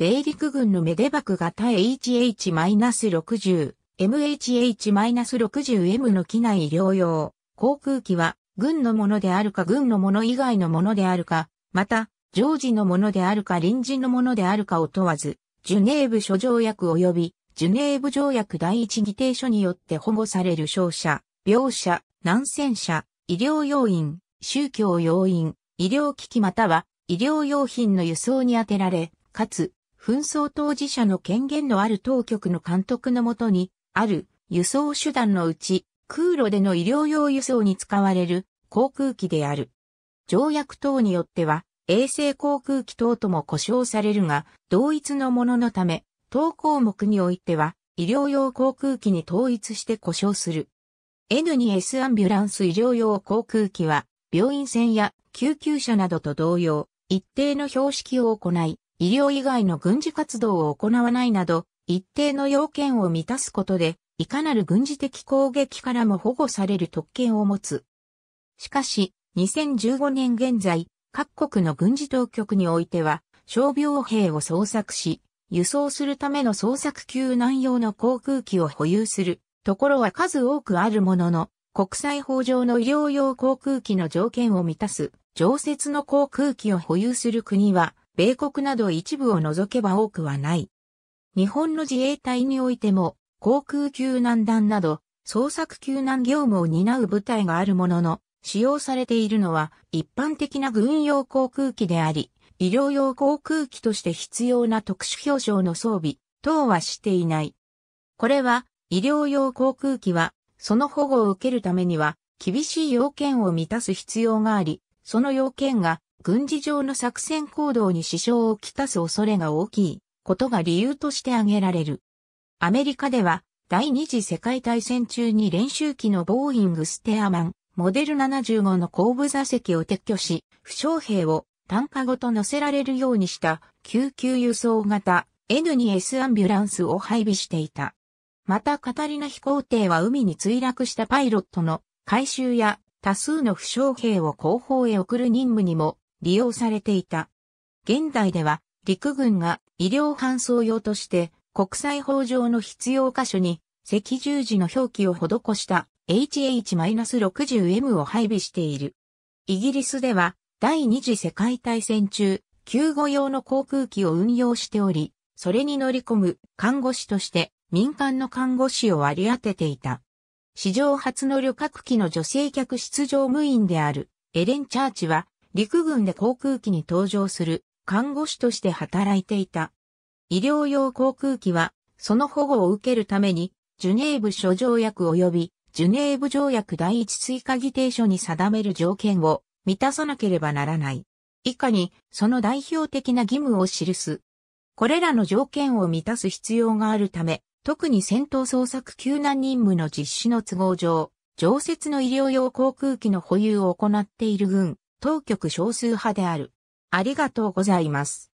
米陸軍のメデバク型 HH-60、MHH-60M の機内療養、航空機は、軍のものであるか軍のもの以外のものであるか、また、常時のものであるか臨時のものであるかを問わず、ジュネーブ諸条約及び、ジュネーブ条約第一議定書によって保護される商社、病者、難戦者、医療要員、宗教要員、医療機器または医療用品の輸送に充てられ、かつ紛争当事者の権限のある当局の監督のもとに、ある輸送手段のうち、空路での医療用輸送に使われる航空機である。条約等によっては、衛星航空機等とも呼称されるが、同一のもののため、当項目においては、医療用航空機に統一して呼称する。N2S アンビュランス医療用航空機は、病院船や救急車などと同様、一定の標識を行い、医療以外の軍事活動を行わないなど、一定の要件を満たすことで、いかなる軍事的攻撃からも保護される特権を持つ。しかし、2015年現在、各国の軍事当局においては、傷病兵を捜索し、輸送するための捜索救難用の航空機を保有するところは数多くあるものの、国際法上の医療用航空機の条件を満たす常設の航空機を保有する国は米国など一部を除けば多くはない。日本の自衛隊においても、航空救難団など、捜索救難業務を担う部隊があるものの、使用されているのは一般的な軍用航空機であり、医療用航空機として必要な特殊表彰の装備等はしていない。これは医療用航空機はその保護を受けるためには厳しい要件を満たす必要があり、その要件が軍事上の作戦行動に支障をきたす恐れが大きいことが理由として挙げられる。アメリカでは第二次世界大戦中に練習機のボーイングステアマン、モデル75の後部座席を撤去し、負傷兵を単価ごと乗せられるようにした救急輸送型 N2S アンビュランスを配備していた。またカタリナ飛行艇は海に墜落したパイロットの回収や多数の負傷兵を後方へ送る任務にも利用されていた。現代では陸軍が医療搬送用として国際法上の必要箇所に赤十字の表記を施した HH-60M を配備している。イギリスでは第二次世界大戦中、救護用の航空機を運用しており、それに乗り込む看護師として民間の看護師を割り当てていた。史上初の旅客機の女性客室乗務員であるエレン・チャーチは陸軍で航空機に搭乗する看護師として働いていた。医療用航空機は、その保護を受けるために、ジュネーブ諸条約及び、ジュネーブ条約第一追加議定書に定める条件を満たさなければならない。以下に、その代表的な義務を記す。これらの条件を満たす必要があるため、特に戦闘捜索救難任務の実施の都合上、常設の医療用航空機の保有を行っている軍、当局少数派である。ありがとうございます。